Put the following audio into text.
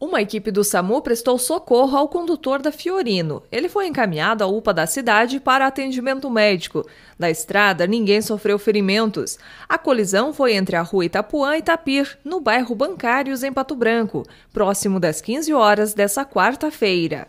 Uma equipe do SAMU prestou socorro ao condutor da Fiorino. Ele foi encaminhado à UPA da cidade para atendimento médico. Da estrada, ninguém sofreu ferimentos. A colisão foi entre a rua Itapuã e Tapir, no bairro Bancários, em Pato Branco, próximo das 15 horas dessa quarta-feira.